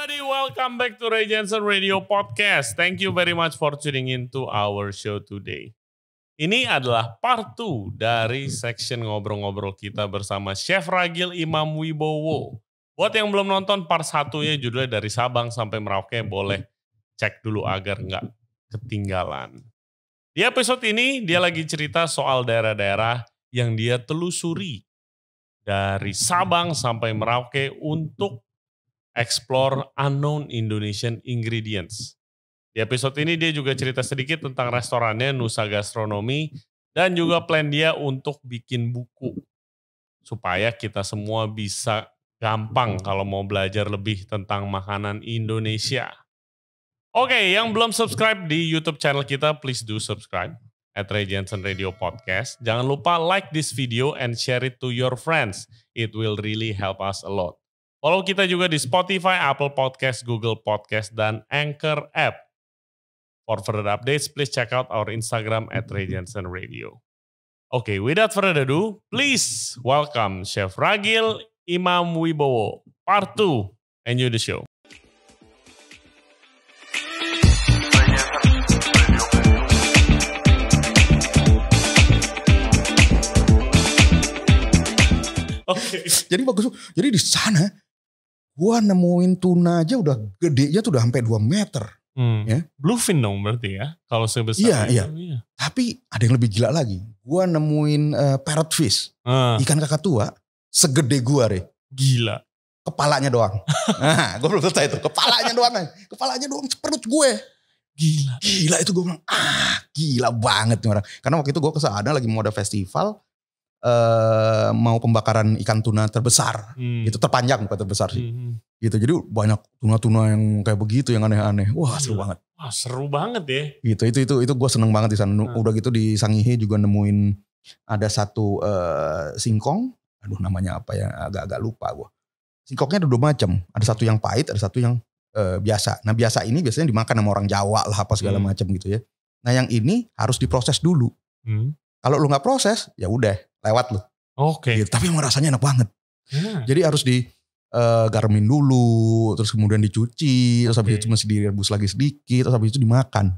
Everybody, welcome back to Ray Jensen Radio Podcast. Thank you very much for tuning in to our show today. Ini adalah part 2 dari section ngobrol-ngobrol kita bersama Chef Ragil Imam Wibowo. Buat yang belum nonton part satunya nya judulnya dari Sabang sampai Merauke boleh cek dulu agar nggak ketinggalan. Di episode ini dia lagi cerita soal daerah-daerah yang dia telusuri dari Sabang sampai Merauke untuk Explore Unknown Indonesian Ingredients. Di episode ini dia juga cerita sedikit tentang restorannya Nusa Gastronomi dan juga plan dia untuk bikin buku supaya kita semua bisa gampang kalau mau belajar lebih tentang makanan Indonesia. Oke, okay, yang belum subscribe di YouTube channel kita, please do subscribe at Ray Jensen Radio Podcast. Jangan lupa like this video and share it to your friends. It will really help us a lot. Follow kita juga di Spotify, Apple Podcast, Google Podcast, dan Anchor App. For further updates, please check out our Instagram at Radiansen Radio. Okay, without further ado, please welcome Chef Ragil Imam Wibowo, part 2, you the show. Okay. Jadi bagus. Jadi di sana Gua nemuin tuna aja udah gedenya tuh udah sampai 2 meter. Hmm. Ya. Bluefin dong berarti ya kalau sebesar iya, itu. Iya. iya. Tapi ada yang lebih gila lagi. Gua nemuin uh, eh, parrotfish. Uh. Ah. Ikan kakak tua segede gua, Re. Gila. Kepalanya doang. nah, gua belum selesai itu. Kepalanya doang. Eh. Kepalanya doang perut gue. Gila. Gila itu gue bilang, ah gila banget nih orang. Karena waktu itu gue kesana lagi mau ada festival uh, mau pembakaran ikan tuna terbesar hmm. itu terpanjang bukan terbesar sih hmm, hmm. gitu jadi banyak tuna-tuna yang kayak begitu yang aneh-aneh wah seru Gila. banget wah seru banget ya gitu itu itu itu gue seneng banget di sana nah. udah gitu di Sangihe juga nemuin ada satu uh, singkong aduh namanya apa ya agak-agak lupa gue singkongnya ada dua macam ada satu yang pahit ada satu yang uh, biasa nah biasa ini biasanya dimakan sama orang Jawa lah apa segala hmm. macam gitu ya nah yang ini harus diproses dulu hmm. kalau lu nggak proses ya udah lewat lu. Oke. Okay. Gitu. Tapi emang rasanya enak banget. Yeah. Jadi harus di uh, eh, garmin dulu, terus kemudian dicuci, terus habis itu masih direbus lagi sedikit, terus habis itu dimakan.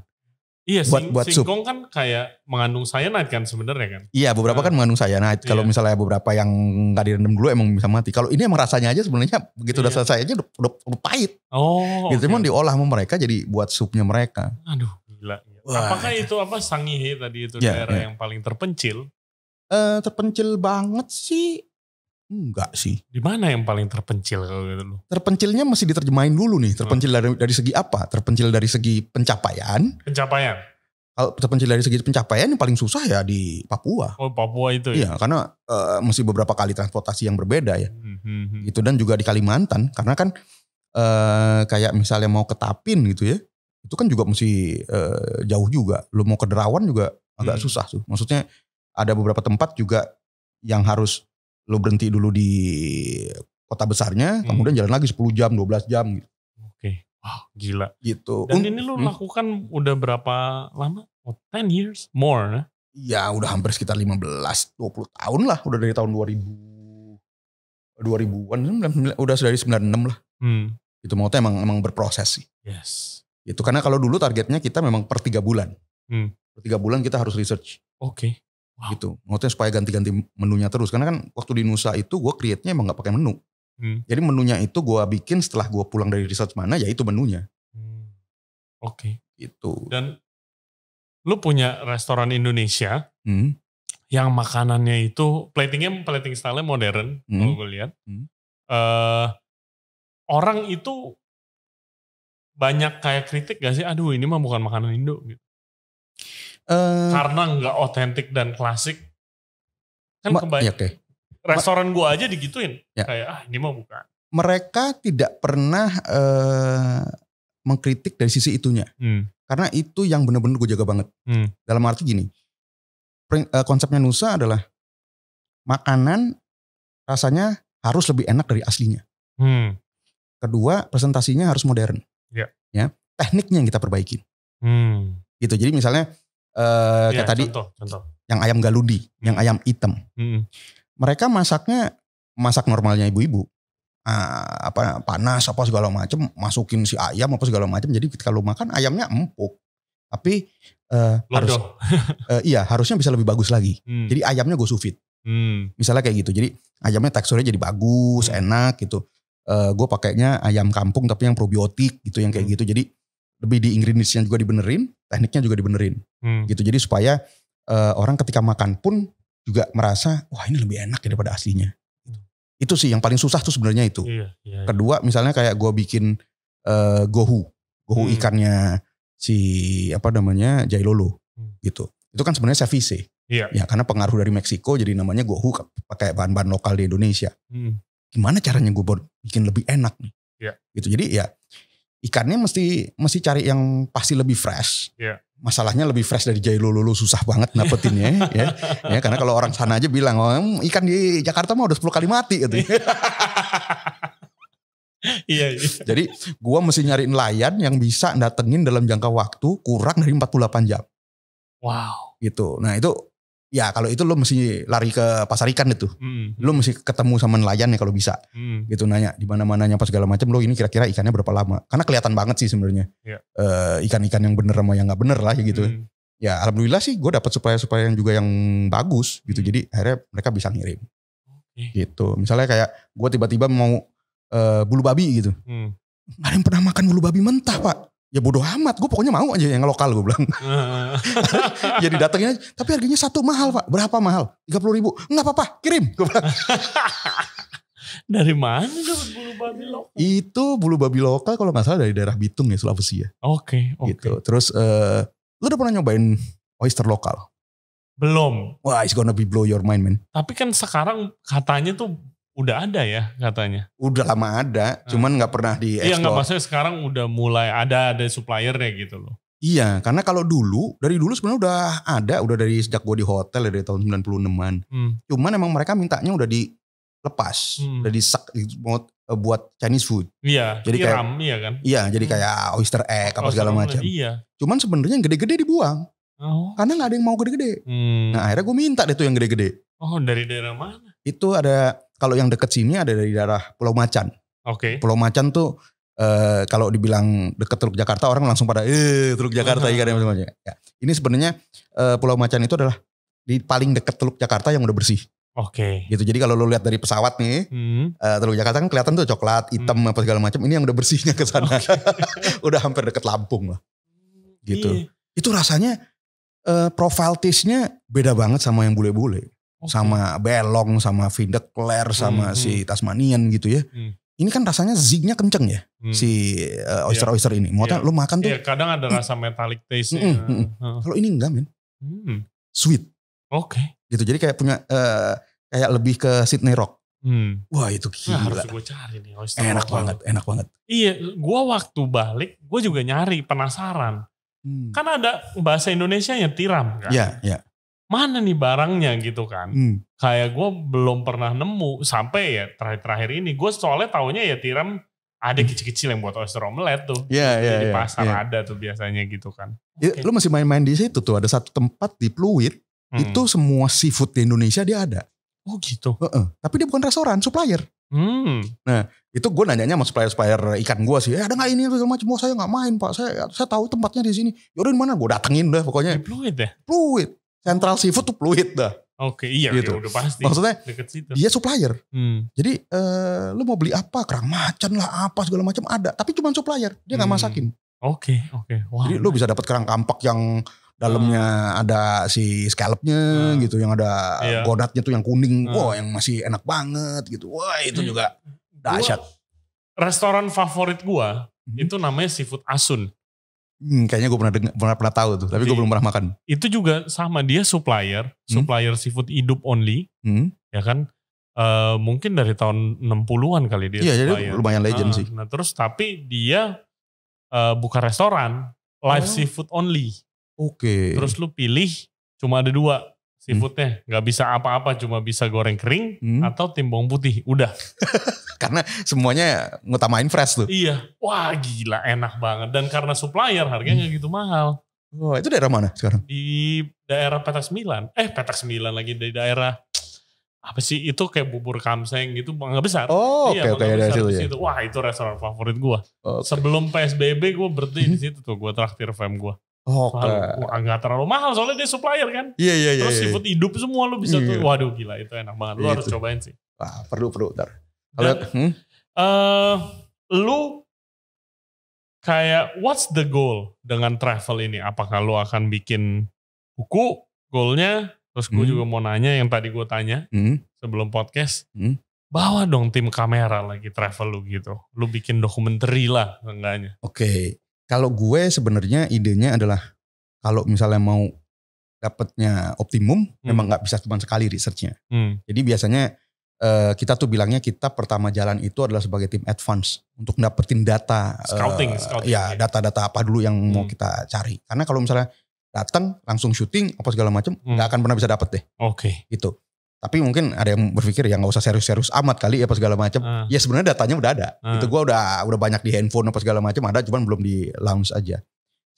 Iya, buat, sing, buat singkong sup. kan kayak mengandung cyanide kan sebenarnya kan. Iya, beberapa nah. kan mengandung cyanide. Kalau iya. misalnya beberapa yang nggak direndam dulu emang bisa mati. Kalau ini emang rasanya aja sebenarnya begitu iya. udah selesai aja udah, udah, udah pahit. Oh. Gitu okay. cuman diolah sama mereka jadi buat supnya mereka. Aduh, gila. Wah. Apakah iya. itu apa Sangihe tadi itu yeah, daerah yeah. yang paling terpencil? uh, terpencil banget sih Enggak sih. Di mana yang paling terpencil kalau gitu loh? Terpencilnya masih diterjemahin dulu nih. Terpencil dari dari segi apa? Terpencil dari segi pencapaian. Pencapaian. Kalau terpencil dari segi pencapaian yang paling susah ya di Papua. Oh Papua itu ya? Iya karena uh, eh, masih beberapa kali transportasi yang berbeda ya. Hmm, hmm. hmm. Itu dan juga di Kalimantan. Karena kan uh, kayak misalnya mau ke Tapin gitu ya. Itu kan juga mesti uh, jauh juga. Lu mau ke Derawan juga agak hmm. susah tuh. Maksudnya ada beberapa tempat juga yang harus lo berhenti dulu di kota besarnya, hmm. kemudian jalan lagi 10 jam, 12 jam gitu. Oke. Wah gila. Gitu. Dan ini lo hmm. lakukan udah berapa lama? Oh, 10 years more, nah? Ya, udah hampir sekitar 15 20 tahun lah, udah dari tahun 2000 2000-an, udah dari 96 lah. Hmm. Itu mau emang emang berproses sih. Yes. Itu karena kalau dulu targetnya kita memang per tiga bulan. Hmm. Per tiga bulan kita harus research. Oke. Okay. Wow. Gitu. Maksudnya supaya ganti-ganti menunya terus. Karena kan waktu di Nusa itu gue create-nya emang gak pakai menu. Hmm. Jadi menunya itu gue bikin setelah gue pulang dari research mana ya itu menunya. Hmm. Oke. Okay. Itu. Dan lu punya restoran Indonesia hmm. yang makanannya itu platingnya plating style nya modern hmm. kalau gue lihat. Hmm. Uh, orang itu banyak kayak kritik gak sih? Aduh ini mah bukan makanan Indo gitu. Uh, Karena nggak otentik dan klasik. Kan kebanyakan. Ya, okay. Restoran gue aja digituin. Ya. Kayak ah ini mau buka. Mereka tidak pernah uh, mengkritik dari sisi itunya. Hmm. Karena itu yang benar-benar gue jaga banget. Hmm. Dalam arti gini. Eh, konsepnya Nusa adalah makanan rasanya harus lebih enak dari aslinya. Hmm. Kedua, presentasinya harus modern. ya, Ya, tekniknya yang kita perbaiki. Hmm. Gitu. Jadi misalnya uh, ya, kayak iya, tadi contoh, contoh. yang ayam galudi, hmm. yang ayam hitam. Hmm. Mereka masaknya masak normalnya ibu-ibu. Uh, apa panas apa segala macam, masukin si ayam apa segala macam. jadi ketika lu makan ayamnya empuk tapi uh, harus uh, iya harusnya bisa lebih bagus lagi hmm. jadi ayamnya gue sufit hmm. misalnya kayak gitu jadi ayamnya teksturnya jadi bagus hmm. enak gitu uh, gue pakainya ayam kampung tapi yang probiotik gitu yang kayak hmm. gitu jadi lebih di ingredientsnya juga dibenerin, tekniknya juga dibenerin. Hmm. Gitu. Jadi supaya uh, orang ketika makan pun juga merasa wah ini lebih enak daripada aslinya. Hmm. Itu sih yang paling susah tuh sebenarnya itu. Iya, iya, iya. Kedua misalnya kayak gue bikin uh, gohu, gohu hmm. ikannya si apa namanya Jailolo hmm. gitu. Itu kan sebenarnya ceviche. Iya. Ya karena pengaruh dari Meksiko jadi namanya gohu pakai bahan-bahan lokal di Indonesia. Hmm. Gimana caranya gue bikin lebih enak nih? Iya. Gitu. Jadi ya ikannya mesti mesti cari yang pasti lebih fresh. Yeah. Masalahnya lebih fresh dari jai lulu susah banget dapetinnya ya. ya. karena kalau orang sana aja bilang oh, ikan di Jakarta mah udah 10 kali mati gitu. Iya. iya, iya. Jadi gua mesti nyari nelayan yang bisa datengin dalam jangka waktu kurang dari 48 jam. Wow. Gitu. Nah, itu Ya kalau itu lo mesti lari ke pasar ikan itu. Hmm. Lo mesti ketemu sama nelayan ya kalau bisa. Hmm. Gitu nanya di mana mananya apa segala macam. Lo ini kira-kira ikannya berapa lama? Karena kelihatan banget sih sebenarnya yeah. Ya. uh, ikan-ikan yang bener sama yang nggak bener lah ya gitu. Hmm. Ya alhamdulillah sih gue dapat supaya-supaya yang juga yang bagus gitu. Hmm. Jadi akhirnya mereka bisa ngirim. Okay. Gitu. Misalnya kayak gue tiba-tiba mau uh, bulu babi gitu. Hmm. Ada yang pernah makan bulu babi mentah pak? ya bodoh amat gue pokoknya mau aja yang lokal gue bilang ya didatengin aja tapi harganya satu mahal pak berapa mahal tiga puluh ribu nggak apa-apa kirim gue bilang dari mana dapat bulu babi lokal itu bulu babi lokal kalau nggak salah dari daerah Bitung ya Sulawesi ya oke okay, oke okay. gitu terus uh, lu udah pernah nyobain oyster lokal belum wah it's gonna be blow your mind man tapi kan sekarang katanya tuh udah ada ya katanya. Udah lama ada, hmm. cuman nggak pernah di Iya nggak maksudnya sekarang udah mulai ada ada supplier ya gitu loh. Iya, karena kalau dulu dari dulu sebenarnya udah ada, udah dari sejak gua di hotel ya, dari tahun 96-an. Hmm. Cuman emang mereka mintanya udah dilepas, hmm. udah sak eh, buat Chinese food. Iya, jadi iya, kayak iya kan? Iya, jadi hmm. kayak oyster egg apa oh, segala macam. Iya. Cuman sebenarnya yang gede-gede dibuang. Oh. Karena nggak ada yang mau gede-gede. Hmm. Nah akhirnya gua minta deh tuh yang gede-gede. Oh dari daerah mana? Itu ada kalau yang deket sini ada dari daerah Pulau Macan. Oke. Okay. Pulau Macan tuh eh, kalau dibilang deket Teluk Jakarta orang langsung pada eh Teluk Jakarta ikan uh -huh. ya. Ini sebenarnya eh, Pulau Macan itu adalah di paling deket Teluk Jakarta yang udah bersih. Oke. Okay. Gitu. Jadi kalau lo lihat dari pesawat nih, hmm. uh, Teluk Jakarta kan kelihatan tuh coklat, hitam hmm. apa segala macam. Ini yang udah bersihnya ke sana. Okay. udah hampir deket Lampung lah. Gitu. Yeah. Itu rasanya uh, eh, profile taste-nya beda banget sama yang bule-bule sama Belong, sama Vindekler, hmm, sama hmm, si Tasmanian gitu ya. Hmm. Ini kan rasanya zignya kenceng ya hmm. si uh, eh, iya. oyster yeah. oyster ini. Mau yeah. lu makan tuh? Yeah, kadang ada hmm. rasa metallic taste. Mm, mm, mm, uh. Kalau ini enggak men, hmm. sweet. Oke. Okay. Gitu jadi kayak punya uh, kayak lebih ke Sydney Rock. Hmm. Wah itu gila. Nah, harus gue cari nih oyster Enak rock banget, enak banget. Iya, gue waktu balik gue juga nyari penasaran. Hmm. Kan ada bahasa Indonesia yang tiram kan? Iya, yeah, iya. Yeah mana nih barangnya gitu kan. Hmm. Kayak gue belum pernah nemu sampai ya terakhir-terakhir ini. Gue soalnya taunya ya tiram ada hmm. kecil-kecil yang buat oyster omelet tuh. Iya, yeah, iya, yeah, Di yeah, pasar yeah. ada tuh biasanya gitu kan. Ya, okay. Lu masih main-main di situ tuh. Ada satu tempat di Pluit. Hmm. Itu semua seafood di Indonesia dia ada. Oh gitu. Uh -uh. Tapi dia bukan restoran, supplier. Hmm. Nah itu gue nanyanya sama supplier-supplier ikan gue sih. Eh ada gak ini segala macam. Oh saya gak main pak. Saya saya tahu tempatnya di sini. Yaudah mana gue datengin dah pokoknya. Di Pluit ya? Pluit. Central Seafood tuh fluid, dah. Oke, iya, gitu. iya, udah pasti. Maksudnya situ. dia supplier. Hmm. Jadi uh, lu mau beli apa, kerang macan lah, apa segala macam ada, tapi cuma supplier, dia nggak hmm. masakin. Oke, okay, oke. Okay. Wow. Jadi lu bisa dapat kerang kampak yang dalamnya hmm. ada si scallopnya hmm. gitu, yang ada yeah. godatnya tuh yang kuning, hmm. wah wow, yang masih enak banget gitu. Wah, itu hmm. juga dahsyat. Restoran favorit gua hmm. itu namanya Seafood Asun. Hmm, kayaknya gue pernah dengar, pernah pernah tahu tuh, tapi gue iya. belum pernah makan. Itu juga sama dia supplier, hmm. supplier hmm? seafood hidup only, hmm? ya kan? Uh, mungkin dari tahun 60-an kali dia. Iya, jadi lumayan legend nah, sih. Nah, terus tapi dia uh, buka restoran live oh. seafood only. Oke. Okay. Terus lu pilih cuma ada dua, seafoodnya nggak bisa apa-apa cuma bisa goreng kering hmm. atau timbong putih udah karena semuanya ngutamain fresh tuh iya wah gila enak banget dan karena supplier harganya hmm. gitu mahal oh itu daerah mana sekarang di daerah petak sembilan eh petak sembilan lagi dari daerah apa sih itu kayak bubur kamseng gitu nggak besar oh oke iya, oke okay, okay, ya. wah itu restoran favorit gue. okay. sebelum psbb gue berhenti di situ tuh gue traktir fam gue. Oh, Okay. agak terlalu mahal soalnya dia supplier kan. Iya iya iya. Terus iya. seafood hidup semua lu bisa iya. tuh. Waduh gila itu enak banget. Lu iya, harus cobain sih. Wah, perlu perlu ntar. Kalau hmm? uh, lu kayak what's the goal dengan travel ini? Apakah lu akan bikin buku goalnya? Terus gue hmm. juga mau nanya yang tadi gue tanya hmm. sebelum podcast. Hmm. Bawa dong tim kamera lagi travel lu gitu. Lu bikin dokumenter lah enggaknya. Oke. Okay. Kalau gue sebenarnya idenya adalah kalau misalnya mau dapatnya optimum, hmm. memang nggak bisa cuma sekali researchnya. Hmm. Jadi biasanya uh, kita tuh bilangnya kita pertama jalan itu adalah sebagai tim advance untuk dapetin data eh, scouting, uh, scouting ya iya. data-data apa dulu yang hmm. mau kita cari karena kalau misalnya datang langsung syuting apa segala macam nggak hmm. akan pernah bisa dapet deh oke okay. gitu tapi mungkin ada yang berpikir ya nggak usah serius-serius amat kali ya apa segala macam. Uh. Ah. Ya sebenarnya datanya udah ada. Uh. Ah. Itu gua udah udah banyak di handphone apa segala macam ada cuman belum di launch aja.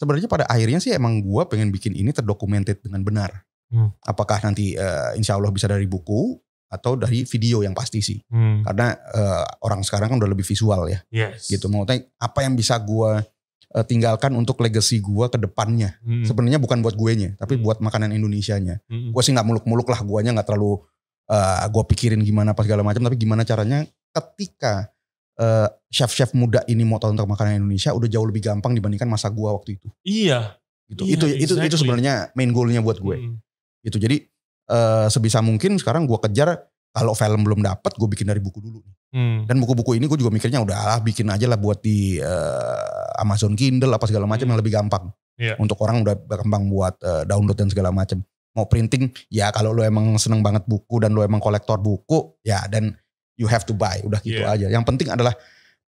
Sebenarnya pada akhirnya sih emang gue pengen bikin ini terdokumented dengan benar. Hmm. Apakah nanti uh, insya Allah bisa dari buku atau dari video yang pasti sih. Hmm. Karena uh, orang sekarang kan udah lebih visual ya. Yes. Gitu mau tanya apa yang bisa gue eh, tinggalkan untuk legacy gue ke depannya. Hmm. Sebenarnya bukan buat gue nya tapi hmm. buat makanan Indonesianya. Hmm. Gue sih nggak muluk-muluk lah guanya nggak terlalu uh, eh, gue pikirin gimana apa segala macam tapi gimana caranya ketika chef eh, chef-chef muda ini mau tahu tentang makanan Indonesia udah jauh lebih gampang dibandingkan masa gue waktu itu iya gitu iya, itu exactly. itu itu sebenarnya main goalnya buat gue hmm. itu jadi uh, sebisa mungkin sekarang gue kejar kalau film belum dapat gue bikin dari buku dulu hmm. dan buku-buku ini gue juga mikirnya udahlah bikin aja lah buat di uh, Amazon Kindle apa segala macam hmm. yang lebih gampang yeah. untuk orang udah berkembang buat uh, download dan segala macam mau printing ya kalau lu emang seneng banget buku dan lu emang kolektor buku ya dan you have to buy udah gitu yeah. aja yang penting adalah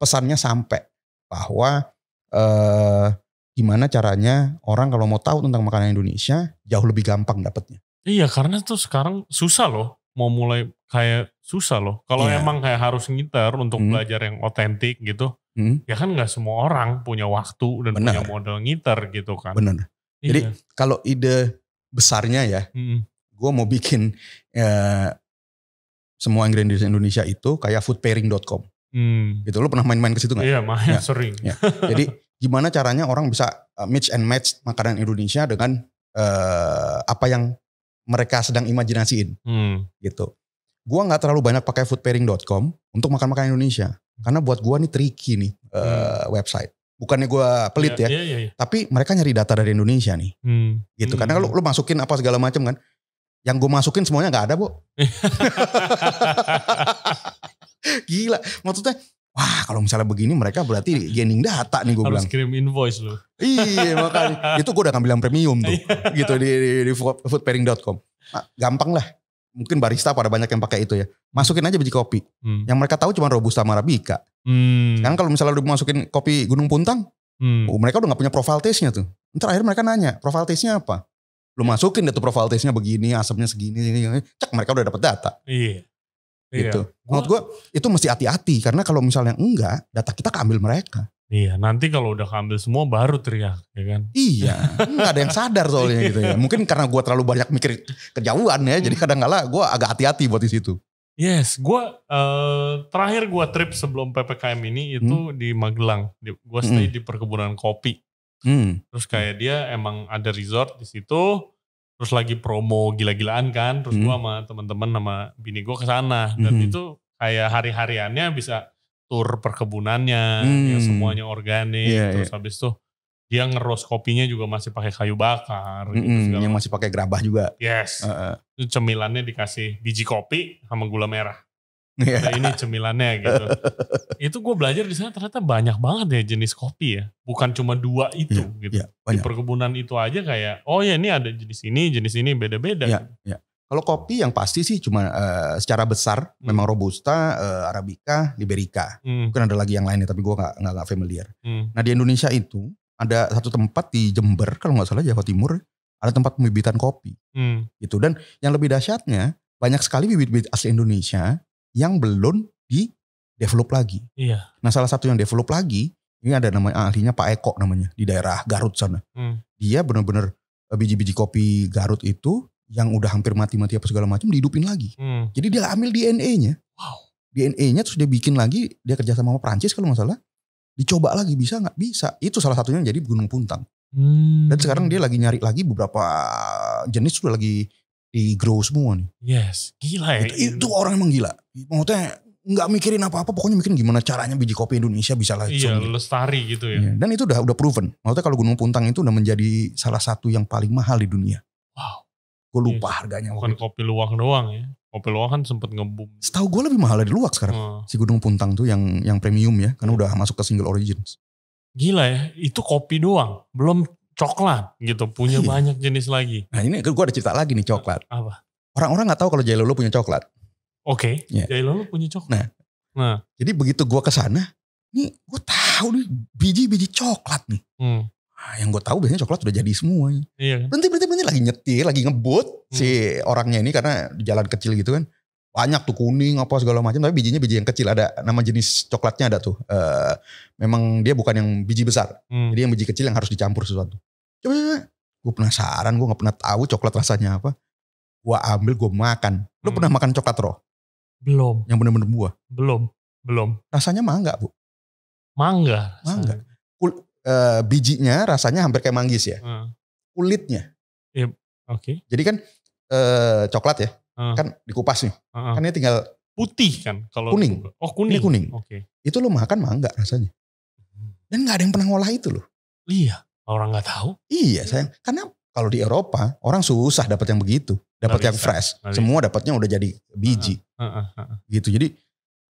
pesannya sampai bahwa eh, gimana caranya orang kalau mau tahu tentang makanan Indonesia jauh lebih gampang dapetnya iya karena tuh sekarang susah loh mau mulai kayak susah loh kalau yeah. emang kayak harus ngiter untuk hmm. belajar yang otentik gitu hmm. ya kan nggak semua orang punya waktu dan Bener. punya modal ngiter gitu kan Bener. Jadi iya. kalau ide besarnya ya, hmm. gue mau bikin uh, semua ingredients Indonesia itu kayak foodpairing.com. Hmm. Gitu, lo pernah main-main ke situ nggak? Iya, main ya. sering. Ya. Jadi gimana caranya orang bisa eh, match and match makanan Indonesia dengan uh, apa yang mereka sedang imajinasiin, hmm. gitu. Gue nggak terlalu banyak pakai foodpairing.com untuk makan makan Indonesia, hmm. karena buat gue nih tricky nih hmm. uh, website bukannya gue pelit yeah, ya, yeah, yeah, yeah. tapi mereka nyari data dari Indonesia nih, hmm. gitu. Kan. Hmm. Karena lu, lu masukin apa segala macam kan, yang gue masukin semuanya nggak ada, bu. Gila, maksudnya, wah kalau misalnya begini mereka berarti gaining data nih gue bilang. Harus kirim invoice lu. iya makanya, itu gue udah ngambil yang premium tuh, iya. gitu di, di, di foodpairing.com. Nah, gampang lah, mungkin barista pada banyak yang pakai itu ya. Masukin aja biji kopi. Hmm. Yang mereka tahu cuma robusta Marabika. Hmm. Sekarang kalau misalnya udah masukin kopi Gunung Puntang, hmm. oh, mereka udah nggak punya profile taste-nya tuh. Ntar akhirnya mereka nanya, profile taste-nya apa? Lu masukin deh tuh profile taste-nya begini, asapnya segini, ini, cek mereka udah dapet data. Iya. iya. Gitu. Iya. Menurut gue itu mesti hati-hati karena kalau misalnya enggak, data kita keambil mereka. Iya, nanti kalau udah keambil semua baru teriak, ya kan? Iya, nggak ada yang sadar soalnya gitu ya. Mungkin karena gue terlalu banyak mikir kejauhan ya, jadi hmm. kadang kala gue agak hati-hati buat di situ. Yes, gue uh, terakhir gue trip sebelum ppkm ini hmm. itu hmm. di Magelang. Gue hmm. stay hmm. di perkebunan kopi. Hmm. Terus kayak dia emang ada resort di situ. Terus lagi promo gila-gilaan kan. Terus hmm. gue sama teman-teman sama bini gue ke sana. Dan hmm. itu kayak hari-hariannya bisa tur perkebunannya, ya hmm. yang semuanya organik. Yeah, terus yeah. habis tuh dia ngeros kopinya juga masih pakai kayu bakar mm -hmm, gitu yang masih pakai gerabah juga yes uh, uh. cemilannya dikasih biji kopi sama gula merah yeah. nah, ini cemilannya gitu itu gue belajar di sana ternyata banyak banget ya jenis kopi ya bukan cuma dua itu yeah, gitu yeah, di perkebunan itu aja kayak oh ya ini ada jenis ini jenis ini beda-beda yeah, gitu. yeah. Kalau kopi yang pasti sih cuma uh, secara besar hmm. memang robusta, uh, arabica, liberica. Hmm. Mungkin ada lagi yang lainnya tapi gue nggak nggak familiar. Hmm. Nah di Indonesia itu ada satu tempat di Jember kalau nggak salah Jawa Timur ada tempat pembibitan kopi hmm. gitu dan yang lebih dahsyatnya banyak sekali bibit-bibit asli Indonesia yang belum di develop lagi. Iya. Nah salah satu yang develop lagi ini ada namanya ah, ahlinya Pak Eko namanya di daerah Garut sana. Hmm. Dia benar-benar eh, biji-biji kopi Garut itu yang udah hampir mati-mati apa segala macam dihidupin lagi. Hmm. Jadi dia ambil DNA-nya. Wow. DNA-nya terus dia bikin lagi, dia kerja sama sama Prancis kalau nggak salah dicoba lagi bisa nggak bisa itu salah satunya jadi gunung puntang hmm. dan sekarang dia lagi nyari lagi beberapa jenis sudah lagi di grow semua nih yes gila ya itu, itu orang emang gila maksudnya nggak mikirin apa-apa pokoknya mikirin gimana caranya biji kopi Indonesia bisa langsung iya, gitu. lestari gitu ya. Iya, dan itu udah udah proven maksudnya kalau Gunung Puntang itu udah menjadi salah satu yang paling mahal di dunia wow gue lupa yes. Iya. harganya bukan kopi luang doang ya Kopi luwak kan sempet ngebum. Setahu gue lebih mahal dari luwak sekarang. Hmm. Si Gunung Puntang tuh yang yang premium ya, karena hmm. udah masuk ke single origins. Gila ya, itu kopi doang, belum coklat gitu. Punya Iyi. banyak jenis lagi. Nah ini gue ada cerita lagi nih coklat. Apa? Orang-orang nggak tahu kalau Jailolo punya coklat. Oke, okay. Iya. yeah. Jailolo punya coklat. Nah, nah. jadi begitu gue kesana, ini gue tahu nih biji-biji coklat nih. Hmm. Nah, yang gue tahu biasanya coklat sudah jadi semua. Iya. Kan? Berhenti berhenti lagi nyetir, lagi ngebut hmm. si orangnya ini karena di jalan kecil gitu kan. Banyak tuh kuning apa segala macam tapi bijinya biji yang kecil ada nama jenis coklatnya ada tuh. Uh, memang dia bukan yang biji besar. Hmm. Jadi yang biji kecil yang harus dicampur sesuatu. Coba, coba. gue penasaran, gue gak pernah tahu coklat rasanya apa. Gue ambil, gue makan. Lu hmm. pernah makan coklat roh? Belum. Yang bener-bener buah? Belum. Belum. Rasanya mangga, Bu. Mangga. Mangga. Kul, uh, bijinya rasanya hampir kayak manggis ya. Hmm. Kulitnya Yep. Iya, oke. Okay. Jadi kan eh, coklat ya, uh. kan dikupas nih. Uh -uh. Kan ini tinggal putih kan kalau kuning. Oh kuning. Ini kuning. Oke. Okay. Itu lo makan mangga rasanya. Hmm. Dan nggak ada yang pernah ngolah itu loh. Iya. Orang nggak tahu. Iya sayang. Karena kalau di Eropa orang susah dapat yang begitu, dapat yang fresh. Semua dapatnya udah jadi biji. Uh -uh. Uh -uh. Gitu. Jadi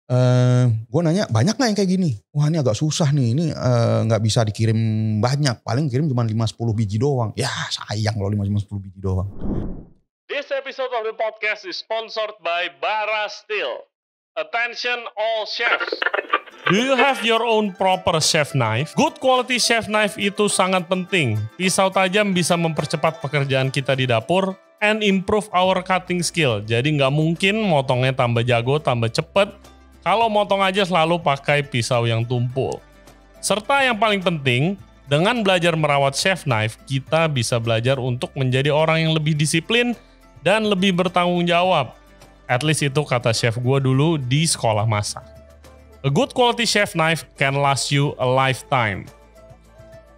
Uh, eh, gue nanya banyak nggak yang kayak gini? Wah ini agak susah nih, ini eh, nggak uh, bisa dikirim banyak, paling kirim cuma 5-10 biji doang. Ya sayang loh 5-10 biji doang. This episode of the podcast is sponsored by Bara Steel. Attention all chefs. Do you have your own proper chef knife? Good quality chef knife itu sangat penting. Pisau tajam bisa mempercepat pekerjaan kita di dapur and improve our cutting skill. Jadi nggak mungkin motongnya tambah jago, tambah cepet, kalau motong aja selalu pakai pisau yang tumpul. Serta yang paling penting, dengan belajar merawat chef knife, kita bisa belajar untuk menjadi orang yang lebih disiplin dan lebih bertanggung jawab. At least itu kata chef gue dulu di sekolah masak. A good quality chef knife can last you a lifetime.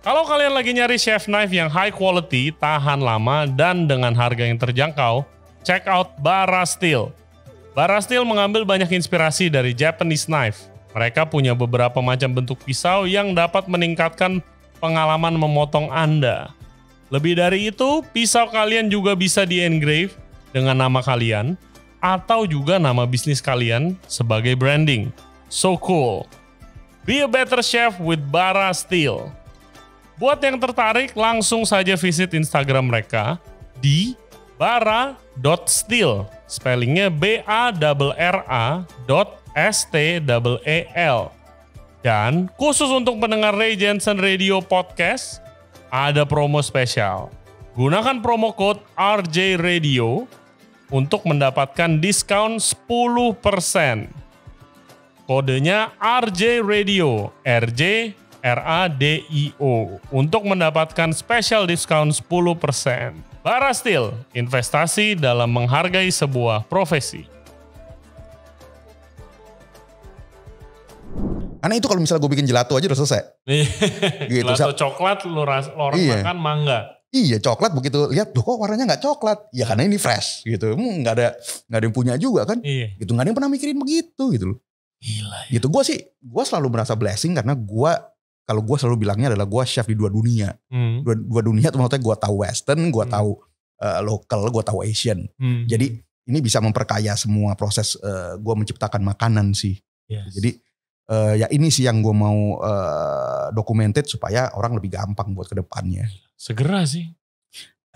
Kalau kalian lagi nyari chef knife yang high quality, tahan lama, dan dengan harga yang terjangkau, check out Bara Steel Bara Steel mengambil banyak inspirasi dari Japanese knife. Mereka punya beberapa macam bentuk pisau yang dapat meningkatkan pengalaman memotong Anda. Lebih dari itu, pisau kalian juga bisa di-engrave dengan nama kalian atau juga nama bisnis kalian sebagai branding. So cool. Be a better chef with Bara Steel. Buat yang tertarik, langsung saja visit Instagram mereka di bara dot steel spellingnya b a double r a dot s t double e l dan khusus untuk pendengar Ray Jensen Radio Podcast ada promo spesial gunakan promo code RJ Radio untuk mendapatkan diskon 10%. Kodenya RJ Radio, r j R A D I O untuk mendapatkan special diskon 10%. Barastil, investasi dalam menghargai sebuah profesi. Karena itu kalau misalnya gue bikin gelato aja udah selesai. Iya. gitu. Gelato coklat lo, ras, lo orang iya. makan mangga. Iya coklat begitu lihat tuh kok warnanya nggak coklat ya karena ini fresh gitu hmm, nggak ada nggak ada yang punya juga kan iya. gitu nggak ada yang pernah mikirin begitu gitu loh Gila ya. gitu gue sih gue selalu merasa blessing karena gue kalau gue selalu bilangnya adalah gue chef di dua dunia. Hmm. Dua, dua dunia itu maksudnya gue tahu western, gue hmm. tahu uh, local, gue tahu asian. Hmm. Jadi ini bisa memperkaya semua proses uh, eh, gue menciptakan makanan sih. Yes. Jadi uh, ya ini sih yang gue mau uh, documented supaya orang lebih gampang buat kedepannya. Segera sih.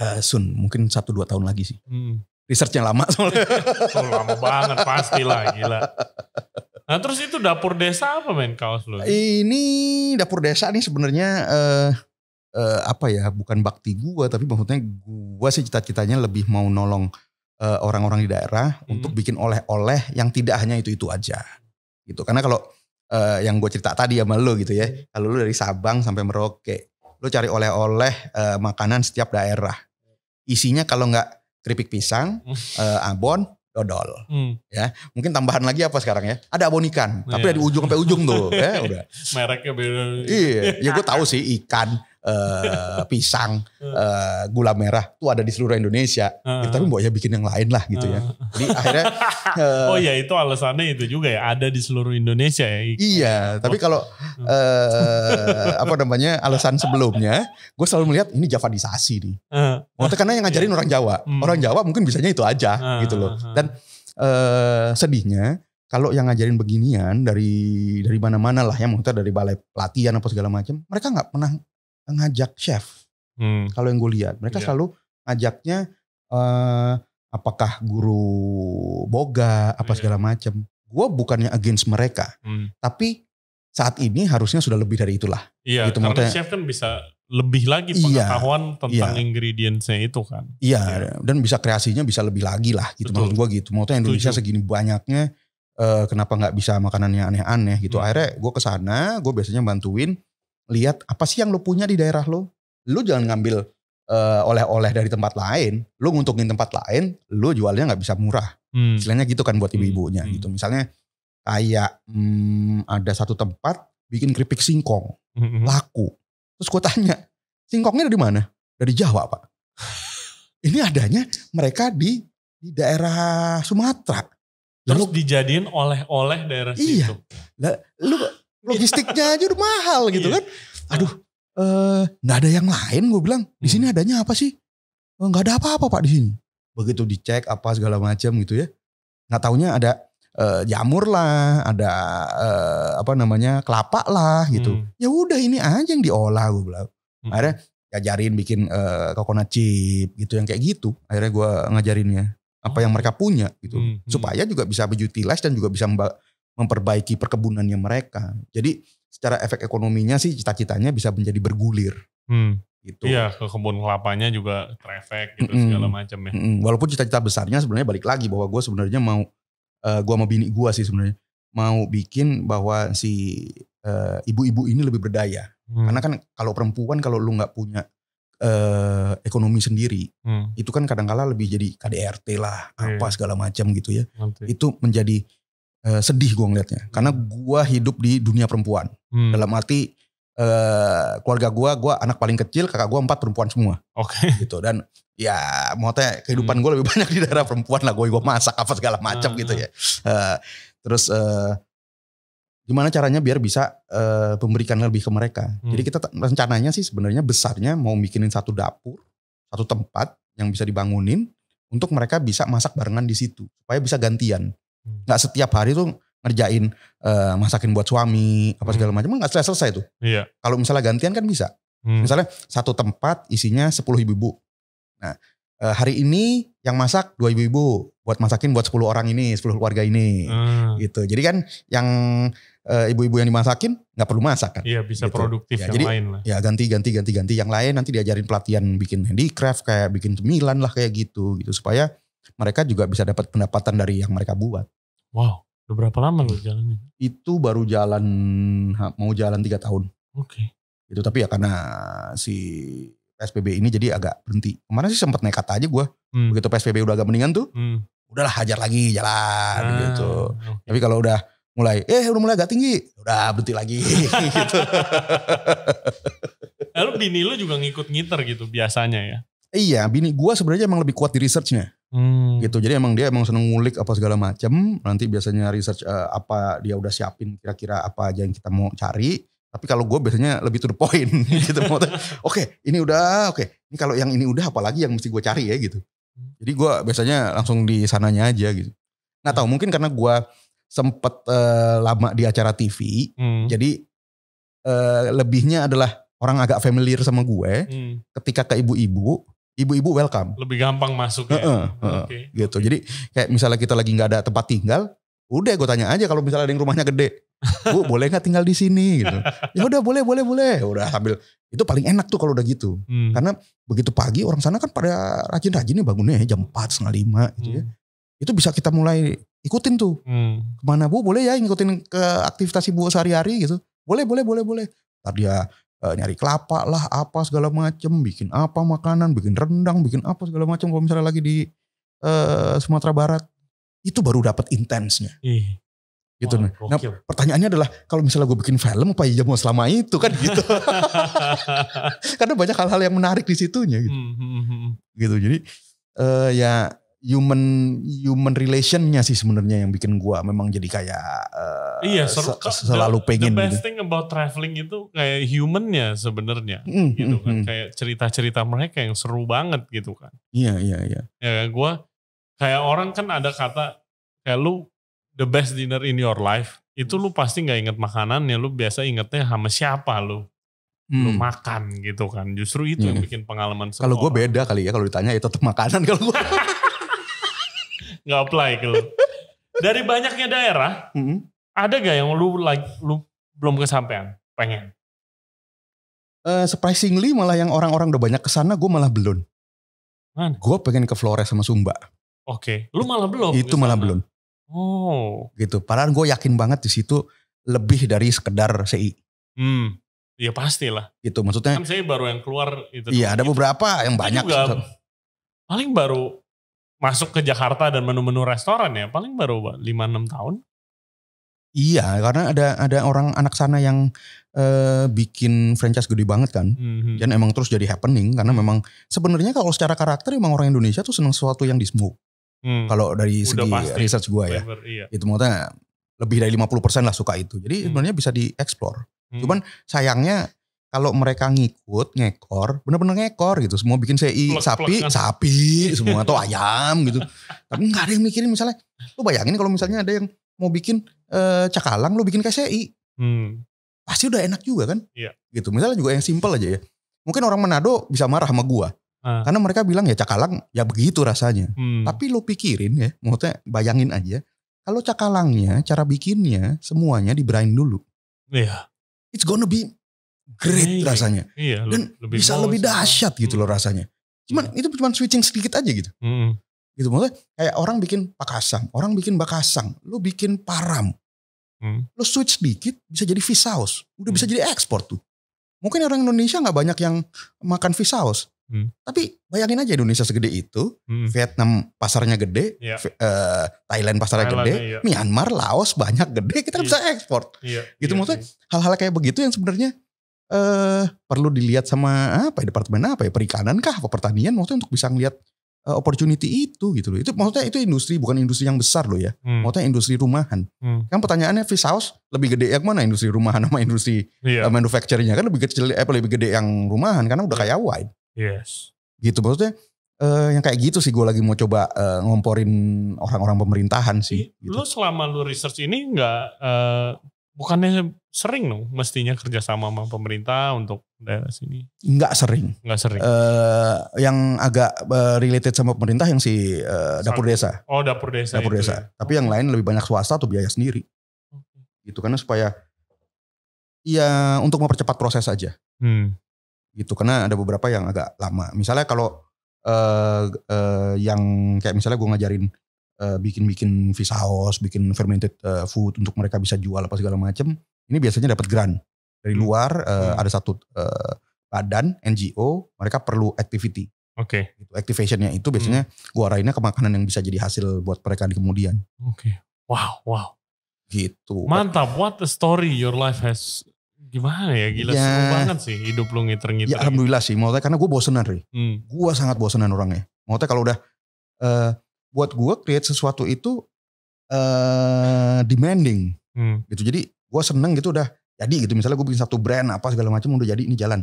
Uh, sun mungkin satu dua tahun lagi sih. Hmm. Researchnya lama soalnya. oh, lama banget pastilah gila. Nah terus itu dapur desa apa men kaos lo? Ini dapur desa nih sebenarnya uh, uh, apa ya bukan bakti gua tapi maksudnya gua sih cita-citanya lebih mau nolong orang eh, orang-orang di daerah hmm. untuk bikin oleh-oleh yang tidak hanya itu-itu aja gitu karena kalau uh, yang gue cerita tadi sama lo gitu ya kalau lu dari Sabang sampai Merauke lu cari oleh-oleh uh, makanan setiap daerah isinya kalau nggak keripik pisang uh, abon dodol. Hmm. Ya, mungkin tambahan lagi apa sekarang ya? Ada abon ikan, tapi yeah. dari ujung sampai ujung tuh, ya udah. Mereknya beda. Iya, ya gue tahu sih ikan uh, pisang, uh, gula merah itu ada di seluruh Indonesia. Uh. Ya, tapi mbok ya bikin yang lain lah gitu ya. Jadi akhirnya uh, Oh ya itu alasannya itu juga ya ada di seluruh Indonesia ya. Iya, tapi oh. kalau uh, apa namanya alasan sebelumnya, gue selalu melihat ini Javanisasi nih. Uh. Maksudnya karena yang ngajarin iya. orang Jawa, hmm. orang Jawa mungkin bisanya itu aja uh. gitu loh. Dan uh, sedihnya kalau yang ngajarin beginian dari dari mana-mana lah ya maksudnya dari balai pelatihan apa segala macam mereka nggak pernah ngajak chef. Hmm. Kalau yang gue lihat, mereka yeah. selalu ngajaknya uh, apakah guru boga apa yeah. segala macam. Gue bukannya against mereka, hmm. tapi saat ini harusnya sudah lebih dari itulah. Iya, gitu, karena chef kan bisa lebih lagi iya. pengetahuan iya, tentang iya. ingredientsnya itu kan. Iya, iya, dan bisa kreasinya bisa lebih lagi lah gitu Betul. maksud gue gitu. Maksudnya Indonesia Setuju. segini banyaknya, uh, kenapa nggak bisa makanannya aneh-aneh gitu. Hmm. Akhirnya gue kesana, gue biasanya bantuin lihat apa sih yang lo punya di daerah lo? Lo jangan ngambil eh, oleh-oleh uh, dari tempat lain, lu nguntungin tempat lain, Lo jualnya nggak bisa murah. Hmm. Istilahnya gitu kan buat hmm. ibu-ibunya gitu. hmm. gitu. Misalnya kayak hmm, ada satu tempat bikin keripik singkong, hmm. laku. Terus gue tanya, singkongnya dari mana? Dari Jawa pak. Ini adanya mereka di di daerah Sumatera. Terus dijadiin oleh-oleh daerah iya. situ. Iya. lu logistiknya aja udah mahal gitu iya. kan aduh eh uh, ada yang lain gue bilang di sini hmm. adanya apa sih eh, nggak ada apa-apa pak di sini begitu dicek apa segala macam gitu ya nggak taunya ada uh, jamur lah ada uh, apa namanya kelapa lah gitu hmm. ya udah ini aja yang diolah gue bilang hmm. akhirnya ngajarin bikin uh, coconut chip gitu yang kayak gitu akhirnya gue ngajarinnya apa oh. yang mereka punya gitu hmm. hmm. supaya juga bisa berutilize dan juga bisa memperbaiki perkebunannya mereka. Jadi secara efek ekonominya sih cita-citanya bisa menjadi bergulir. Hmm. Gitu. Iya, ke kebun kelapanya juga traffic gitu mm -mm. segala macam ya. Mm -mm. Walaupun cita-cita besarnya sebenarnya balik lagi bahwa gue sebenarnya mau uh, eh, gue mau bini gue sih sebenarnya mau bikin bahwa si eh, ibu-ibu uh, ini lebih berdaya. Hmm. Karena kan kalau perempuan kalau lu nggak punya uh, ekonomi sendiri, hmm. itu kan kadang-kala lebih jadi KDRT lah, iya. apa yeah. segala macam gitu ya. Nanti. Itu menjadi uh, sedih gue ngelihatnya karena hmm. gue hidup di dunia perempuan hmm. dalam arti uh, keluarga gue gue anak paling kecil kakak gue empat perempuan semua oke okay. gitu dan ya maksudnya kehidupan hmm. gue lebih banyak di daerah perempuan lah gue gue masak apa segala macam hmm. Ah. gitu ya uh, terus uh, gimana caranya biar bisa uh, memberikan lebih ke mereka hmm. jadi kita rencananya sih sebenarnya besarnya mau bikinin satu dapur satu tempat yang bisa dibangunin untuk mereka bisa masak barengan di situ supaya bisa gantian Hmm. nggak setiap hari tuh ngerjain uh, masakin buat suami apa hmm. segala macam nggak selesai selesai tuh iya. kalau misalnya gantian kan bisa hmm. misalnya satu tempat isinya 10 ibu-ibu nah eh, hari ini yang masak dua ibu-ibu buat masakin buat 10 orang ini 10 keluarga ini hmm. gitu jadi kan yang eh, ibu-ibu yang dimasakin nggak perlu masak kan iya bisa gitu. produktif ya, yang jadi, lain lah ya ganti ganti ganti ganti yang lain nanti diajarin pelatihan bikin handicraft kayak bikin cemilan lah kayak gitu gitu supaya mereka juga bisa dapat pendapatan dari yang mereka buat. Wow, udah berapa lama lo hmm. jalannya? Itu baru jalan mau jalan tiga tahun. Oke. Okay. Itu tapi ya karena si PSBB ini jadi agak berhenti. Kemarin sih sempat nekat aja gue. Hmm. Begitu PSBB udah agak mendingan tuh, hmm. udahlah hajar lagi jalan ah, gitu. Okay. Tapi kalau udah mulai, eh udah mulai agak tinggi, udah berhenti lagi gitu. Lalu eh, bini lo juga ngikut ngiter gitu biasanya ya? Iya, bini gue sebenarnya emang lebih kuat di researchnya. Hmm. gitu jadi emang dia emang seneng ngulik apa segala macam nanti biasanya research uh, apa dia udah siapin kira-kira apa aja yang kita mau cari tapi kalau gue biasanya lebih to the point gitu oke okay, ini udah oke okay. ini kalau yang ini udah apalagi yang mesti gue cari ya gitu jadi gue biasanya langsung di sananya aja gitu nggak tahu mungkin karena gue sempet uh, lama di acara TV hmm. jadi uh, lebihnya adalah orang agak familiar sama gue hmm. ketika ke ibu-ibu ibu-ibu welcome. Lebih gampang masuk ya. Uh-uh, uh-uh, okay. Gitu. Okay. Jadi kayak misalnya kita lagi nggak ada tempat tinggal, udah gue tanya aja kalau misalnya ada yang rumahnya gede. Bu, boleh nggak tinggal di sini gitu. Ya udah boleh, boleh, boleh. Udah sambil itu paling enak tuh kalau udah gitu. Hmm. Karena begitu pagi orang sana kan pada rajin-rajin nih bangunnya ya jam empat setengah 5 gitu ya. Hmm. Itu bisa kita mulai ikutin tuh. Hmm. Kemana Bu, boleh ya ngikutin ke aktivitas Ibu sehari-hari gitu. Boleh, boleh, boleh, boleh. Ntar dia uh, nyari kelapa lah apa segala macem bikin apa makanan bikin rendang bikin apa segala macem kalau misalnya lagi di uh, Sumatera Barat itu baru dapat intensnya Ih. gitu wow, nah pertanyaannya adalah kalau misalnya gue bikin film apa ya mau selama itu kan gitu karena banyak hal-hal yang menarik di situnya gitu hmm, hmm, hmm, gitu jadi uh, ya human human relationnya sih sebenarnya yang bikin gua memang jadi kayak uh, iya se selalu the, pengen the best gitu. thing about traveling itu kayak humannya sebenarnya mm, gitu mm, kan mm. kayak cerita-cerita mereka yang seru banget gitu kan iya iya iya ya kan gua kayak orang kan ada kata kayak lu the best dinner in your life itu lu pasti nggak inget makanannya lu biasa ingetnya sama siapa lu hmm. lu makan gitu kan justru itu hmm. yang iya. bikin pengalaman kalau gue beda kali ya kalau ditanya itu ya tetap makanan kalau gue nggak apply lu dari banyaknya daerah mm -hmm. ada gak yang lu like lu belum kesampaian pengen uh, surprisingly malah yang orang-orang udah banyak kesana gue malah belum gue pengen ke Flores sama Sumba oke okay. lu malah belum itu malah belum oh gitu padahal gue yakin banget di situ lebih dari sekedar CI hmm ya pastilah gitu maksudnya kan saya baru yang keluar itu iya ada beberapa yang banyak juga, paling baru masuk ke Jakarta dan menu-menu restoran ya paling baru 5-6 tahun. Iya, karena ada ada orang anak sana yang uh, bikin franchise gede banget kan, mm-hmm. dan emang terus jadi happening karena memang sebenarnya kalau secara karakter emang orang Indonesia tuh senang sesuatu yang di smoke. Mm. Kalau dari Udah segi pasti. research gua ya, iya. itu maksudnya lebih dari 50% lah suka itu. Jadi mm. sebenarnya bisa dieksplor. Mm. Cuman sayangnya kalau mereka ngikut ngekor bener-bener ngekor gitu semua bikin CI plek, sapi plek, sapi gitu semua atau ayam gitu tapi nggak ada yang mikirin misalnya lu bayangin kalau misalnya ada yang mau bikin e, cakalang lu bikin kayak hmm. pasti udah enak juga kan iya. gitu misalnya juga yang simple aja ya mungkin orang Manado bisa marah sama gua ah. karena mereka bilang ya cakalang ya begitu rasanya hmm. tapi lu pikirin ya maksudnya bayangin aja kalau cakalangnya cara bikinnya semuanya diberain dulu iya it's gonna be great iya, rasanya. Iya, Dan lebih bisa lebih dahsyat gitu loh rasanya. Cuman iya. itu cuma switching sedikit aja gitu. Mm. Gitu maksudnya kayak orang bikin pakasang, orang bikin bakasang, lu bikin param. Mm. Lu switch sedikit bisa jadi fish sauce. Udah mm. bisa jadi ekspor tuh. Mungkin orang Indonesia nggak banyak yang makan fish sauce. Hmm. Tapi bayangin aja Indonesia segede itu, hmm. Vietnam pasarnya gede, yeah. Iya. uh, Thailand pasarnya Thailand gede, iya. Myanmar, Laos banyak gede, kita yeah. bisa ekspor. Yeah. Gitu yeah. maksudnya iya. hal-hal kayak begitu yang sebenarnya eh perlu dilihat sama apa ya, departemen apa ya perikanan kah apa pertanian maksudnya untuk bisa ngelihat uh, opportunity itu gitu loh. Itu maksudnya itu industri bukan industri yang besar loh ya. Hmm. Maksudnya industri rumahan. Hmm. Kan pertanyaannya fish house lebih gede yang mana industri rumahan sama industri yeah. Iya. uh, manufacturingnya kan lebih kecil eh lebih gede yang rumahan karena udah kayak wide. Yes. Gitu maksudnya uh, yang kayak gitu sih gue lagi mau coba uh, ngomporin orang-orang pemerintahan sih. Gitu. selama lu research ini nggak uh, bukannya sering dong mestinya kerjasama sama pemerintah untuk daerah sini? Nggak sering. Enggak sering. Uh, yang agak eh, related sama pemerintah yang si uh, dapur desa. Oh dapur desa. Dapur desa. Ya. Tapi oh. yang lain lebih banyak swasta atau biaya sendiri. Okay. Gitu karena supaya ya untuk mempercepat proses aja. Hmm. Gitu karena ada beberapa yang agak lama. Misalnya kalau uh, uh, yang kayak misalnya gue ngajarin Eh, bikin-bikin uh, fish house, bikin fermented uh, food untuk mereka bisa jual apa segala macam. Ini biasanya dapat grant dari hmm. luar. Uh, hmm. Ada satu uh, badan NGO, mereka perlu activity. Oke. Okay. Itu activationnya itu biasanya hmm. gua arahinnya ke makanan yang bisa jadi hasil buat mereka di kemudian. Oke. Okay. Wow, wow. Gitu. Mantap. What the story your life has gimana ya gila ya, seru banget sih hidup lu ngiter-ngiter. Ya alhamdulillah gitu. sih, maksudnya karena gua bosenan Ri. Hmm. Gue sangat bosenan orangnya. Maksudnya kalau udah buat gue create sesuatu itu uh, demanding hmm. gitu jadi gue seneng gitu udah jadi gitu misalnya gue bikin satu brand apa segala macam udah jadi ini jalan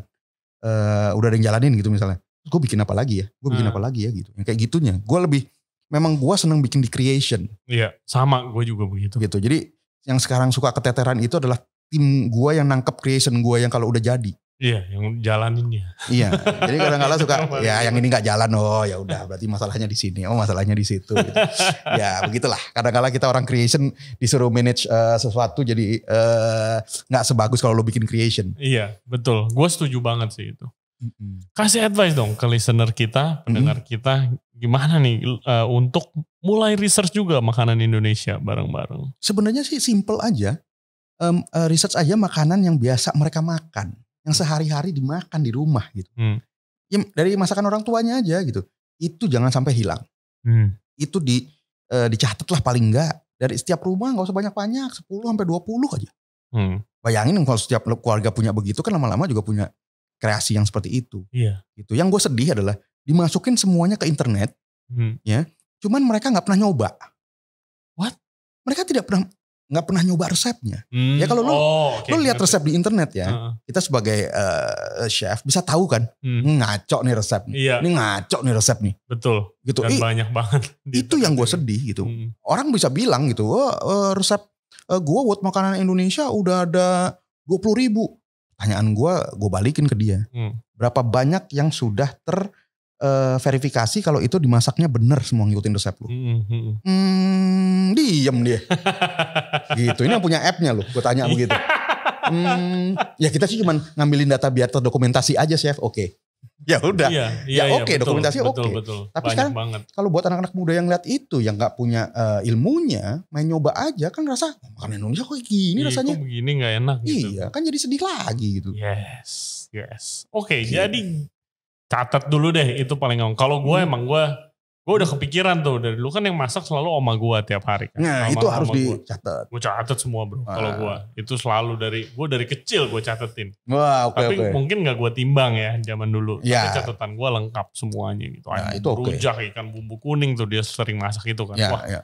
uh, udah ada yang jalanin gitu misalnya terus gue bikin apa lagi ya gue bikin hmm. apa lagi ya gitu yang kayak gitunya gue lebih memang gue seneng bikin di creation iya sama gue juga begitu gitu jadi yang sekarang suka keteteran itu adalah tim gue yang nangkep creation gue yang kalau udah jadi Iya, yang jalaninnya. iya. Jadi kadang-kadang suka ya yang ini nggak jalan oh ya udah berarti masalahnya di sini. Oh, masalahnya di situ gitu. ya, begitulah. Kadang-kadang kita orang creation disuruh manage uh, sesuatu jadi eh, nggak uh, sebagus kalau lo bikin creation. Iya, betul. Gue setuju banget sih itu. Mm-hmm. Kasih advice dong ke listener kita, pendengar mm-hmm. kita gimana nih uh, untuk mulai research juga makanan Indonesia bareng-bareng. Sebenarnya sih simple aja. Um, uh, research aja makanan yang biasa mereka makan yang sehari-hari dimakan di rumah gitu. Hmm. Ya dari masakan orang tuanya aja gitu. Itu jangan sampai hilang. Hmm. Itu di e, eh, dicatat lah paling enggak dari setiap rumah nggak usah banyak-banyak 10 sampai 20 aja. Hmm. Bayangin kalau setiap keluarga punya begitu kan lama-lama juga punya kreasi yang seperti itu. Iya. Yeah. Gitu. Yang gue sedih adalah dimasukin semuanya ke internet. Hmm. Ya. Cuman mereka nggak pernah nyoba. What? Mereka tidak pernah nggak pernah nyoba resepnya. Hmm. Ya kalau lu oh, okay. lu lihat resep di internet ya, uh. kita sebagai uh, chef bisa tahu kan, hmm. ngaco nih resep nih. Iya. Ini ngaco nih resep nih. Betul. Gitu. Dan eh, banyak banget. Itu yang gue sedih gitu. Hmm. Orang bisa bilang gitu, oh, eh, resep uh, eh, gue buat makanan Indonesia udah ada dua puluh ribu. Pertanyaan gue, gue balikin ke dia. Hmm. Berapa banyak yang sudah ter uh, verifikasi kalau itu dimasaknya bener semua ngikutin resep lu. Hmm, diem dia. gitu. Ini yang punya app-nya lu. Gue tanya begitu. Iya. Hmm, ya kita sih cuman ngambilin data biar terdokumentasi aja chef. Oke. Okay. Ya udah. Iya, iya, ya iya, oke okay, iya, dokumentasi oke. Okay. Tapi kan sekarang kalau buat anak-anak muda yang lihat itu yang nggak punya uh, ilmunya, main nyoba aja kan rasa oh, makan Indonesia kok gini iya, rasanya. Kok begini nggak enak gitu. Iya, kan jadi sedih lagi gitu. Yes. Yes. Oke, okay, iya. jadi catat dulu deh itu paling ngomong. Kalau gue hmm. emang gue gue udah kepikiran tuh dari dulu kan yang masak selalu oma gue tiap hari kan. Nah, itu harus dicatat. Gue catat semua bro. Ah. Kalau gue itu selalu dari gue dari kecil gue catetin. Wah, okay, Tapi okay. mungkin gak gue timbang ya zaman dulu. Ya. Tapi catatan gue lengkap semuanya gitu. Nah, itu okay. rujak ikan bumbu kuning tuh dia sering masak itu kan. Ya, Wah. Ya.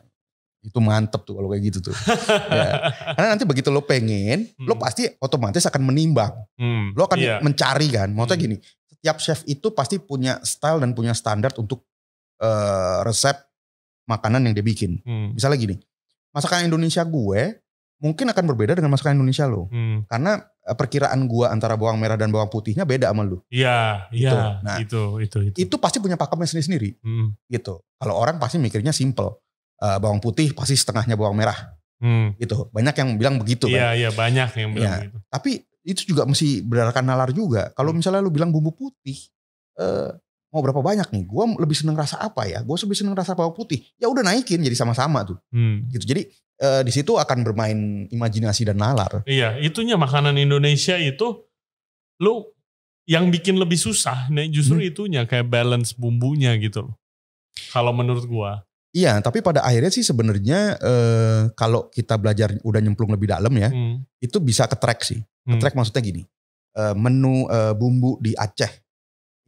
Itu mantep tuh kalau kayak gitu tuh. ya. Karena nanti begitu lo pengen, hmm. lo pasti otomatis akan menimbang. Hmm. Lo akan yeah. mencari kan. Maksudnya hmm. gini, tiap chef itu pasti punya style dan punya standar untuk uh, resep makanan yang dia bikin. Hmm. Misalnya gini, masakan Indonesia gue mungkin akan berbeda dengan masakan Indonesia lo. Hmm. Karena eh, perkiraan gue antara bawang merah dan bawang putihnya beda sama lo. Iya, iya. Gitu. Nah, itu, itu, itu. Itu pasti punya pakemnya sendiri-sendiri. Hmm. Gitu. Kalau orang pasti mikirnya simple. Uh, bawang putih pasti setengahnya bawang merah. Hmm. Gitu. Banyak yang bilang begitu. Iya, kan? iya, banyak yang bilang ya. begitu. Tapi itu juga mesti berdasarkan nalar juga. Kalau hmm. misalnya lu bilang bumbu putih, eh, mau berapa banyak nih? Gua lebih seneng rasa apa ya? Gua lebih seneng rasa bawang putih. Ya udah naikin jadi sama-sama tuh. Hmm. Gitu. Jadi eh, di situ akan bermain imajinasi dan nalar. Iya, itunya makanan Indonesia itu lu yang bikin lebih susah, nah justru hmm. itunya kayak balance bumbunya gitu loh. Kalau menurut gua. Iya, tapi pada akhirnya sih sebenarnya uh, kalau kita belajar udah nyemplung lebih dalam ya, hmm. itu bisa ketrek sih. Ketrek hmm. maksudnya gini, uh, menu uh, bumbu di Aceh,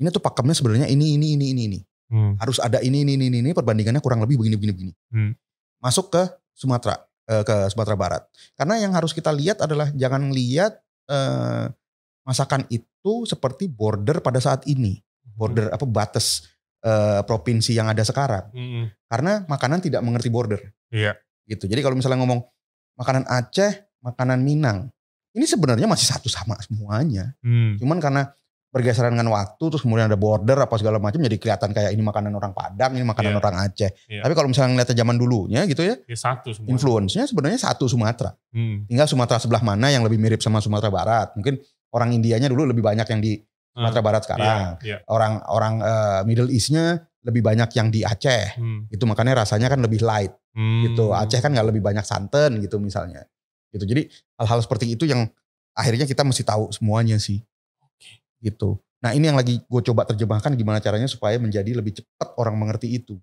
ini tuh pakemnya sebenarnya ini ini ini ini ini. Hmm. Harus ada ini ini ini ini perbandingannya kurang lebih begini begini begini. Hmm. Masuk ke Sumatera, uh, ke Sumatera Barat. Karena yang harus kita lihat adalah jangan lihat uh, masakan itu seperti border pada saat ini, hmm. border hmm. apa batas uh, provinsi yang ada sekarang. Mm. Karena makanan tidak mengerti border. Iya. Gitu. Jadi kalau misalnya ngomong makanan Aceh, makanan Minang, ini sebenarnya masih satu sama semuanya. Mm. Cuman karena pergeseran dengan waktu terus kemudian ada border apa segala macam jadi kelihatan kayak ini makanan orang Padang ini makanan yeah. orang Aceh yeah. tapi kalau misalnya ngeliatnya zaman dulunya gitu ya, ya satu semua influence-nya sebenarnya satu Sumatera hmm. tinggal Sumatera sebelah mana yang lebih mirip sama Sumatera Barat mungkin orang Indianya dulu lebih banyak yang di Hmm. Sumatera Barat sekarang. Yeah, yeah. Orang orang uh, Middle East-nya lebih banyak yang di Aceh. Hmm. Itu makanya rasanya kan lebih light. Hmm. Gitu. Aceh kan nggak lebih banyak santan gitu misalnya. Gitu. Jadi hal-hal seperti itu yang akhirnya kita mesti tahu semuanya sih. Okay. Gitu. Nah, ini yang lagi gue coba terjemahkan gimana caranya supaya menjadi lebih cepat orang mengerti itu.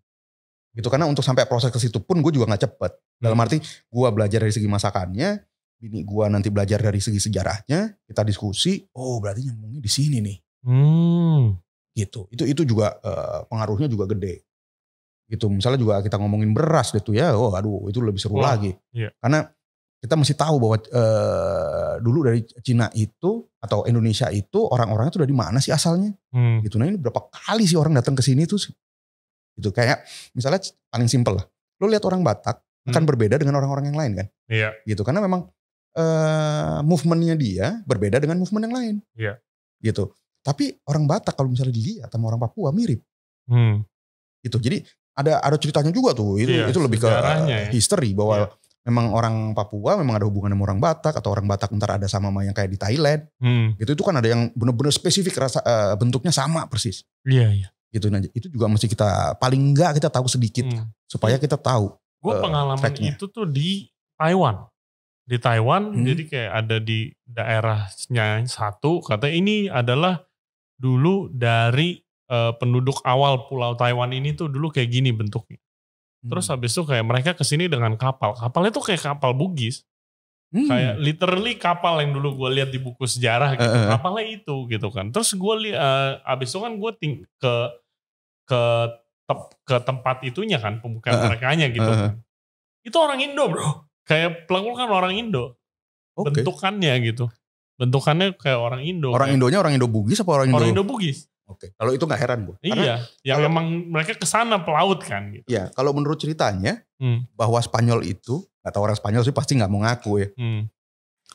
Gitu karena untuk sampai proses ke situ pun gue juga nggak cepet. Dalam hmm. arti gue belajar dari segi masakannya, bini gua nanti belajar dari segi sejarahnya, kita diskusi, oh berarti nyambungnya di sini nih. Hmm. Gitu. Itu itu juga uh, pengaruhnya juga gede. Gitu. Misalnya juga kita ngomongin beras deh ya, oh aduh itu lebih seru oh, lagi. Iya. Karena kita mesti tahu bahwa uh, dulu dari Cina itu atau Indonesia itu orang-orangnya tuh dari mana sih asalnya? Hmm. Gitu. Nah ini berapa kali sih orang datang ke sini tuh gitu kayak misalnya paling simpel lah. Lo lihat orang Batak hmm. akan berbeda dengan orang-orang yang lain kan? Iya. Gitu karena memang Eh, movementnya dia berbeda dengan movement yang lain. Iya. Gitu. Tapi orang Batak kalau misalnya dilihat sama orang Papua mirip. Hmm. Itu. Jadi ada ada ceritanya juga tuh. Itu yeah, itu lebih ke ya. history bahwa yeah. memang orang Papua memang ada hubungan sama orang Batak atau orang Batak ntar ada sama yang kayak di Thailand. Hmm. Gitu itu kan ada yang benar-benar spesifik rasa uh, bentuknya sama persis. Iya, yeah, iya. Gitu nah, itu juga mesti kita paling enggak kita tahu sedikit hmm. supaya iya. kita tahu. Gue uh, pengalaman itu tuh di Taiwan di Taiwan hmm. jadi kayak ada di daerahnya satu kata ini adalah dulu dari uh, penduduk awal pulau Taiwan ini tuh dulu kayak gini bentuknya hmm. terus habis itu kayak mereka kesini dengan kapal kapalnya tuh kayak kapal Bugis hmm. kayak literally kapal yang dulu gue lihat di buku sejarah gitu uh, uh. kapalnya itu gitu kan terus gue li uh, abis itu kan gue ting ke ke tep, ke tempat itunya kan pembukaan uh, uh. mereka gitu uh, uh. itu orang Indo bro Kayak pelengkul kan orang Indo. Okay. Bentukannya gitu. Bentukannya kayak orang Indo. Orang kayak. Indonya orang Indo Bugis apa orang Indo? Orang Indo Bugis. Oke. Okay. Kalau itu nggak heran bu. Iya. Yang kalau, memang mereka kesana pelaut kan. Gitu. Iya. Kalau menurut ceritanya hmm. bahwa Spanyol itu atau orang Spanyol sih pasti nggak mau ngaku ya. Hmm.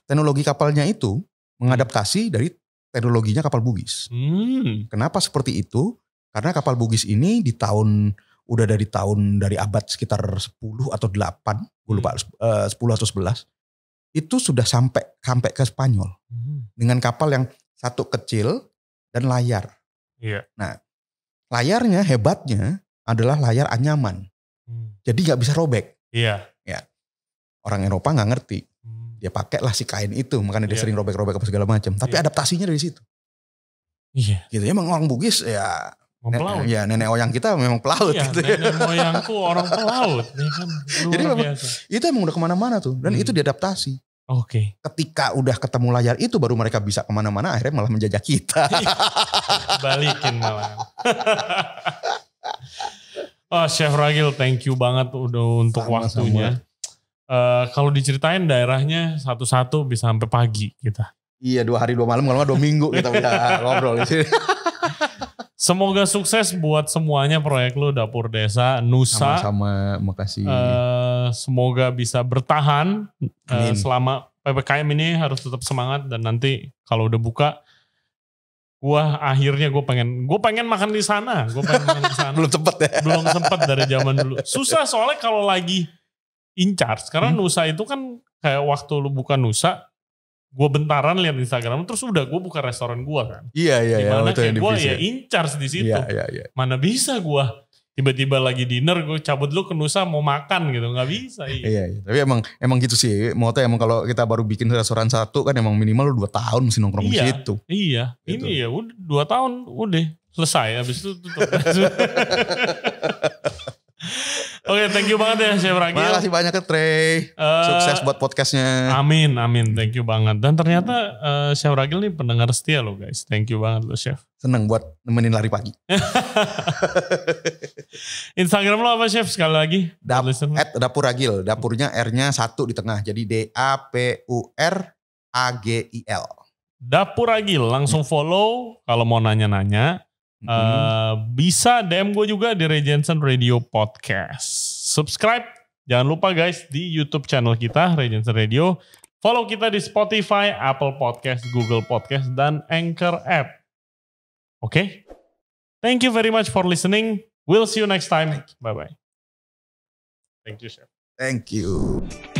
Teknologi kapalnya itu mengadaptasi hmm. dari teknologinya kapal Bugis. Hmm. Kenapa seperti itu? Karena kapal Bugis ini di tahun udah dari tahun dari abad sekitar 10 atau 8, gue lupa hmm. 10 eh, atau 11 itu sudah sampai sampai ke Spanyol hmm. dengan kapal yang satu kecil dan layar. Yeah. Nah, layarnya hebatnya adalah layar anyaman, hmm. jadi nggak bisa robek. Iya. Yeah. Ya, orang Eropa nggak ngerti, hmm. dia pakailah si kain itu, makanya yeah. dia iya. sering robek-robek apa segala macam. Tapi iya. adaptasinya dari situ. Iya. Gitu emang orang Bugis ya Mempelaut. Ya nenek moyang kita memang pelaut iya, gitu ya. Nenek moyangku orang pelaut. Ya kan? Luar Jadi biasa. itu emang udah kemana-mana tuh. Dan hmm. itu diadaptasi. Oke. Okay. Ketika udah ketemu layar itu baru mereka bisa kemana-mana akhirnya malah menjajah kita. Iya. Balikin malah. oh Chef Ragil thank you banget udah untuk sama, waktunya. Uh, kalau diceritain daerahnya satu-satu bisa sampai pagi kita. Iya dua hari dua malam kalau dua minggu kita bisa ngobrol di sini. Semoga sukses buat semuanya proyek lu Dapur Desa Nusa. Sama-sama, makasih. Uh, semoga bisa bertahan uh, selama PPKM ini harus tetap semangat dan nanti kalau udah buka gua akhirnya gue pengen gue pengen makan di sana gue pengen makan di sana belum sempet ya belum sempet dari zaman dulu susah soalnya kalau lagi in charge karena hmm. Nusa itu kan kayak waktu lu buka Nusa gue bentaran lihat Instagram terus udah gue buka restoran gue kan iya iya iya kayak gue ya, ya in charge di situ iya, iya, iya. mana bisa gue tiba-tiba lagi dinner gue cabut lu ke Nusa mau makan gitu nggak bisa iya. iya, iya. tapi emang emang gitu sih mau tuh emang kalau kita baru bikin restoran satu kan emang minimal lu dua tahun mesti nongkrong iya, di situ iya gitu. ini ya udah dua tahun udah selesai habis itu tutup Oke, okay, thank you banget ya Chef Ragil. Makasih banyak ke ya, Trey. Uh, Sukses buat podcastnya. Amin, amin. Thank you banget. Dan ternyata uh, Chef Ragil nih pendengar setia loh guys. Thank you banget loh Chef. Seneng buat nemenin lari pagi. Instagram lo apa Chef sekali lagi? Dap at dapur Ragil. Dapurnya R-nya satu di tengah. Jadi D-A-P-U-R-A-G-I-L. Dapur Ragil. langsung follow kalau mau nanya-nanya Eh, bisa DM gue juga di Regensen Radio Podcast. Subscribe, jangan lupa guys di YouTube channel kita Regensen Radio. Follow kita di Spotify, Apple Podcast, Google Podcast, dan Anchor app. Oke, okay? thank you very much for listening. We'll see you next time. Bye bye. Thank you, chef. Thank you.